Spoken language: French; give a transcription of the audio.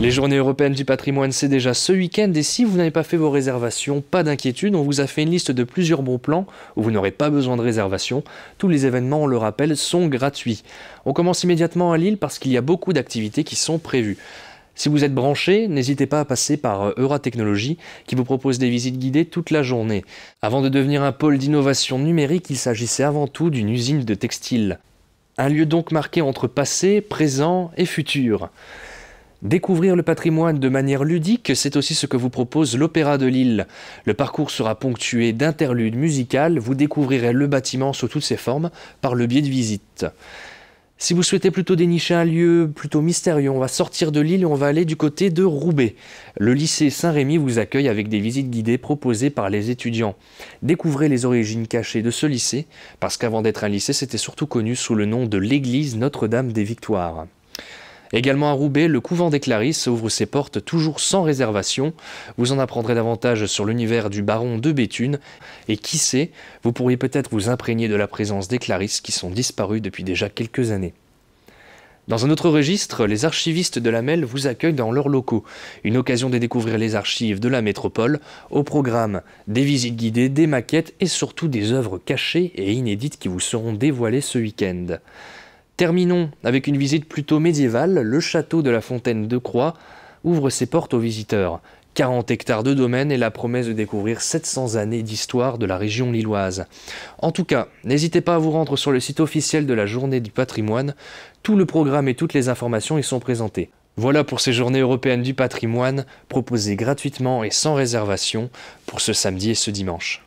Les journées européennes du patrimoine, c'est déjà ce week-end et si vous n'avez pas fait vos réservations, pas d'inquiétude, on vous a fait une liste de plusieurs bons plans où vous n'aurez pas besoin de réservation. Tous les événements, on le rappelle, sont gratuits. On commence immédiatement à Lille parce qu'il y a beaucoup d'activités qui sont prévues. Si vous êtes branché, n'hésitez pas à passer par euh, Euratechnologie qui vous propose des visites guidées toute la journée. Avant de devenir un pôle d'innovation numérique, il s'agissait avant tout d'une usine de textile. Un lieu donc marqué entre passé, présent et futur. Découvrir le patrimoine de manière ludique, c'est aussi ce que vous propose l'Opéra de Lille. Le parcours sera ponctué d'interludes musicales, vous découvrirez le bâtiment sous toutes ses formes par le biais de visites. Si vous souhaitez plutôt dénicher un lieu plutôt mystérieux, on va sortir de Lille et on va aller du côté de Roubaix. Le lycée Saint-Rémy vous accueille avec des visites guidées proposées par les étudiants. Découvrez les origines cachées de ce lycée, parce qu'avant d'être un lycée, c'était surtout connu sous le nom de l'église Notre-Dame des Victoires. Également à Roubaix, le couvent des Clarisses ouvre ses portes toujours sans réservation. Vous en apprendrez davantage sur l'univers du baron de Béthune. Et qui sait, vous pourriez peut-être vous imprégner de la présence des Clarisses qui sont disparues depuis déjà quelques années. Dans un autre registre, les archivistes de la Melle vous accueillent dans leurs locaux. Une occasion de découvrir les archives de la métropole, au programme des visites guidées, des maquettes et surtout des œuvres cachées et inédites qui vous seront dévoilées ce week-end. Terminons avec une visite plutôt médiévale. Le château de la Fontaine de Croix ouvre ses portes aux visiteurs. 40 hectares de domaine et la promesse de découvrir 700 années d'histoire de la région lilloise. En tout cas, n'hésitez pas à vous rendre sur le site officiel de la Journée du patrimoine. Tout le programme et toutes les informations y sont présentées. Voilà pour ces journées européennes du patrimoine proposées gratuitement et sans réservation pour ce samedi et ce dimanche.